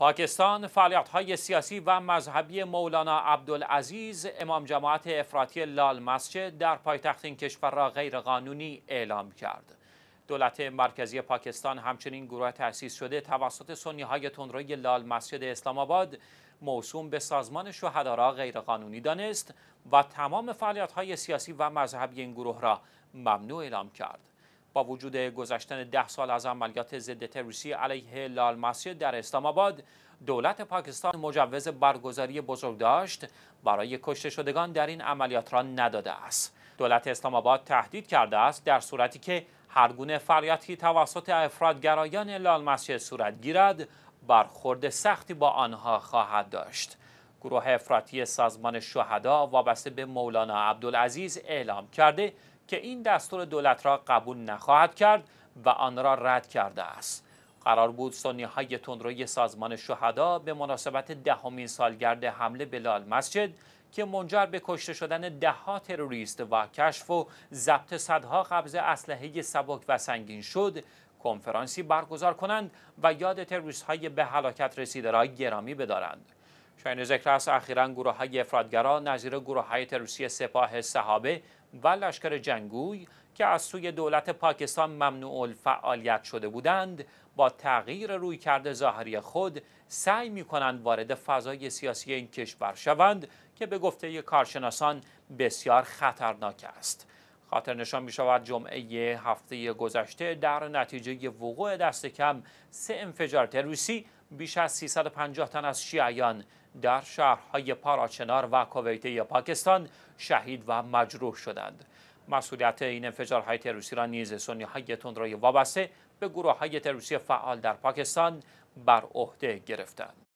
پاکستان های سیاسی و مذهبی مولانا عبدالعزیز امام جماعت افراطی لال مسجد در پایتخت این کشور را غیرقانونی اعلام کرد. دولت مرکزی پاکستان همچنین گروه تأسیس شده توسط های تندروی لال مسجد اسلام آباد موسوم به سازمان شهدا را غیرقانونی دانست و تمام های سیاسی و مذهبی این گروه را ممنوع اعلام کرد. با وجود گذشتن ده سال از عملیات ضد تروریستی علیه لال مسجد در اسلام آباد دولت پاکستان مجوز برگزاری بزرگداشت برای کشته شدگان در این عملیات را نداده است دولت اسلام آباد تهدید کرده است در صورتی که هرگونه فریاتی توسط افرادگرایان لال مسجد صورت گیرد برخورد سختی با آنها خواهد داشت گروه افراطی سازمان شهدا وابسته به مولانا عبدالعزیز اعلام کرده که این دستور دولت را قبول نخواهد کرد و آن را رد کرده است قرار بود سنی های تندروی سازمان شهدا به مناسبت دهمین سالگرد حمله به لال مسجد که منجر به کشته شدن دهها تروریست و کشف و ضبط صدها قبض اسلحه سبک و سنگین شد کنفرانسی برگزار کنند و یاد تروریست های به هلاکت رسیده را گرامی بدارند شاین ذکر است اخیرا گروه های افرادگرا نظیر گروه های تروسی سپاه صحابه و لشکر جنگوی که از سوی دولت پاکستان ممنوع فعالیت شده بودند با تغییر روی کرده ظاهری خود سعی می کنند وارد فضای سیاسی این کشور شوند که به گفته کارشناسان بسیار خطرناک است. خاطر نشان می شود جمعه هفته گذشته در نتیجه وقوع دست کم سه انفجار تروریستی بیش از 350 تن از شیعیان در شهرهای پاراچنار و کویته پاکستان شهید و مجروح شدند. مسئولیت این انفجارهای تروریستی را نیز های تندروی وابسته به گروه های تروریستی فعال در پاکستان بر عهده گرفتند.